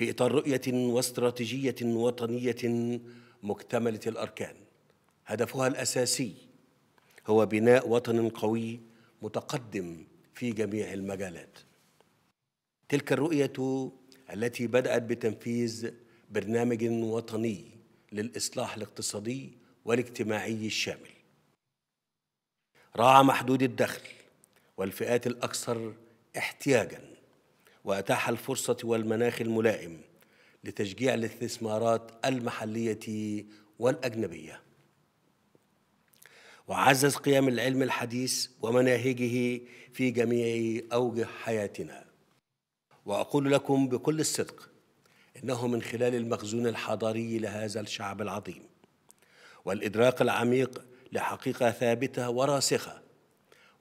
في إطار رؤية واستراتيجية وطنية مكتملة الأركان هدفها الأساسي هو بناء وطن قوي متقدم في جميع المجالات تلك الرؤية التي بدأت بتنفيذ برنامج وطني للإصلاح الاقتصادي والاجتماعي الشامل راعى محدود الدخل والفئات الأكثر احتياجاً وأتاح الفرصة والمناخ الملائم لتشجيع الاستثمارات المحلية والأجنبية وعزز قيام العلم الحديث ومناهجه في جميع أوجه حياتنا وأقول لكم بكل الصدق إنه من خلال المخزون الحضاري لهذا الشعب العظيم والإدراك العميق لحقيقة ثابتة وراسخة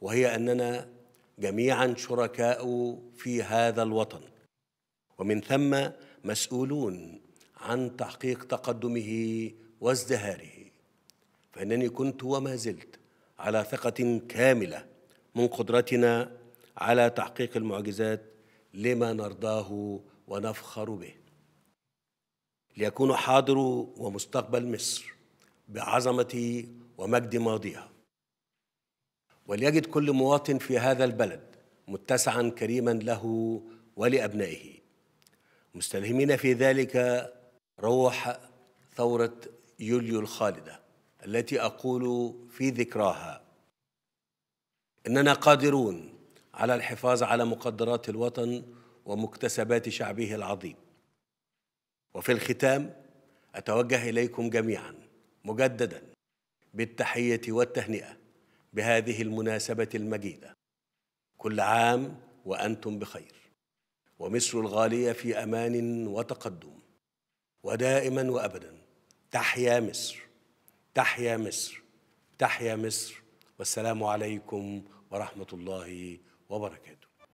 وهي أننا جميعا شركاء في هذا الوطن ومن ثم مسؤولون عن تحقيق تقدمه وازدهاره فانني كنت وما زلت على ثقه كامله من قدرتنا على تحقيق المعجزات لما نرضاه ونفخر به ليكون حاضر ومستقبل مصر بعظمه ومجد ماضيها وليجد كل مواطن في هذا البلد متسعا كريما له ولأبنائه مستلهمين في ذلك روح ثورة يوليو الخالدة التي أقول في ذكراها إننا قادرون على الحفاظ على مقدرات الوطن ومكتسبات شعبه العظيم وفي الختام أتوجه إليكم جميعا مجددا بالتحية والتهنئة بهذه المناسبة المجيدة كل عام وأنتم بخير ومصر الغالية في أمان وتقدم ودائما وأبدا تحيا مصر تحيا مصر تحيا مصر والسلام عليكم ورحمة الله وبركاته